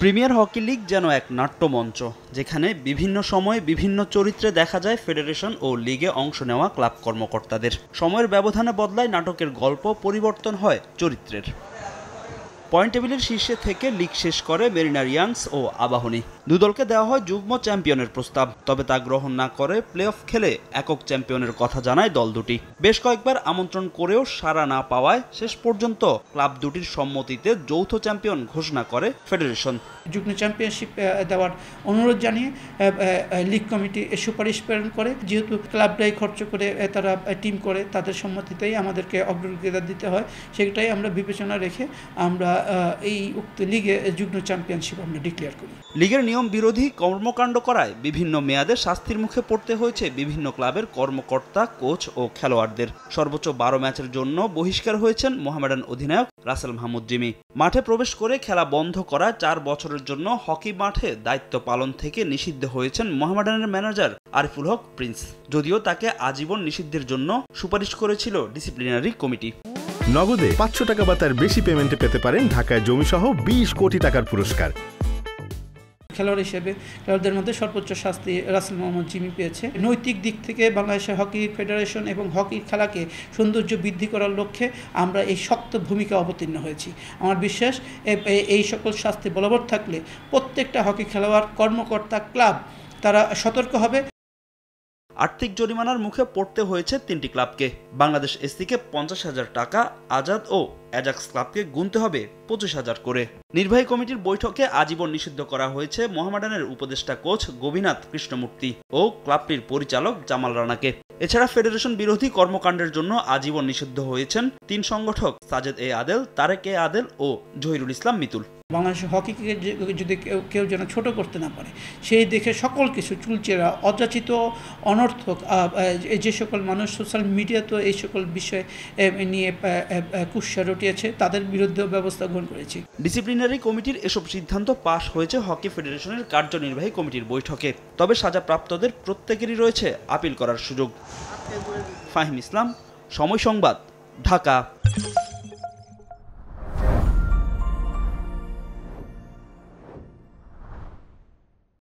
premier hockey league যেন এক নাট্যমঞ্চ যেখানে বিভিন্ন সময়ে বিভিন্ন চরিত্রে দেখা যায় ফেডারেশন ও লিগে অংশ নেওয়া ক্লাব কর্মকর্তাদের সময়ের ব্যবধানে বদলায় নাটকের গল্প পরিবর্তন হয় চরিত্রের পয়েন্ট টেবিলের শীর্ষে থেকে লিগ শেষ করে মেরিনার ইয়াংস ও আবাহনী দুদলকে দেওয়া হয় যুগ্ম চ্যাম্পিয়নের প্রস্তাব তবে তা গ্রহণ না করে প্লে অফ খেলে একক চ্যাম্পিয়নের কথা জানায় দল দুটি বেশ কয়েকবার আমন্ত্রণ করেও সাড়া না পাওয়ায় শেষ পর্যন্ত ক্লাব দুটির সম্মতিতে যৌথ চ্যাম্পিয়ন ঘোষণা করে ফেডারেশন যুগ্ম চ্যাম্পিয়নশিপ দেওয়ার অনুরোধ জানিয়ে লিগ কমিটি সুপারিশ প্রেরণ করে যেহেতু ক্লাবটাই খরচ করে তারা টিম করে তাদের সম্মতিতেই আমাদেরকে অগ্রাধিকার দিতে হয় সেটাই আমরা বিবেচনা রেখে আমরা এই উক্ত লিগে যুগ্ম চ্যাম্পিয়নশিপ আমরা ডিক্লেয়ার করি লিগের নিয়ম নিয়ম বিরোধী কর্মকাণ্ড করায় বিভিন্ন মেয়াদে শাস্তির মুখে পড়তে হয়েছে বিভিন্ন ক্লাবের কর্মকর্তা কোচ ও খেলোয়াড়দের সর্বোচ্চ বারো ম্যাচের জন্য বহিষ্কার হয়েছেন মোহামেডান অধিনায়ক রাসেল মাহমুদ জিমি মাঠে প্রবেশ করে খেলা বন্ধ করা চার বছরের জন্য হকি মাঠে দায়িত্ব পালন থেকে নিষিদ্ধ হয়েছেন মোহামেডানের ম্যানেজার আরিফুল হক প্রিন্স যদিও তাকে আজীবন নিষিদ্ধের জন্য সুপারিশ করেছিল ডিসিপ্লিনারি কমিটি নগদে পাঁচশো টাকা বা তার বেশি পেমেন্টে পেতে পারেন ঢাকায় জমিসহ বিশ কোটি টাকার পুরস্কার খেলোয়াড় হিসেবে খেলোয়াড়দের মধ্যে সর্বোচ্চ শাস্তি রাসেল মোহাম্মদ জিমি পেয়েছে নৈতিক দিক থেকে বাংলাদেশের হকি ফেডারেশন এবং হকি খেলাকে সৌন্দর্য বৃদ্ধি করার লক্ষ্যে আমরা এই শক্ত ভূমিকা অবতীর্ণ হয়েছি আমার বিশ্বাস এই সকল শাস্তি বলবৎ থাকলে প্রত্যেকটা হকি খেলোয়াড় কর্মকর্তা ক্লাব তারা সতর্ক হবে আর্থিক জরিমানার মুখে পড়তে হয়েছে তিনটি ক্লাবকে বাংলাদেশ এসসিকে পঞ্চাশ হাজার টাকা আজাদ ও অ্যাজাক্স ক্লাবকে গুনতে হবে পঁচিশ হাজার করে নির্বাহী কমিটির বৈঠকে আজীবন নিষিদ্ধ করা হয়েছে মোহামেডানের উপদেষ্টা কোচ গোবিনাথ কৃষ্ণমূর্তি ও ক্লাবটির পরিচালক জামাল রানাকে এছাড়া ফেডারেশন বিরোধী কর্মকাণ্ডের জন্য আজীবন নিষিদ্ধ হয়েছেন তিন সংগঠক সাজেদ এ আদেল তারেক এ আদেল ও জহিরুল ইসলাম মিতুল বাংলাদেশ হকিকে যদি কেউ যেন ছোট করতে না পারে সেই দেখে সকল কিছু চুলচেরা অযাচিত অনর্থক যে সকল মানুষ সোশ্যাল মিডিয়া তো এই সকল বিষয়ে নিয়ে কুৎসা রটিয়েছে তাদের বিরুদ্ধেও ব্যবস্থা গ্রহণ করেছি ডিসিপ্লিন ডিসিপ্লিনারি কমিটির এসব সিদ্ধান্ত পাশ হয়েছে হকি ফেডারেশনের কার্যনির্বাহী কমিটির বৈঠকে তবে সাজাপ্রাপ্তদের প্রত্যেকেরই রয়েছে আপিল করার সুযোগ ফাহিম ইসলাম সময় সংবাদ ঢাকা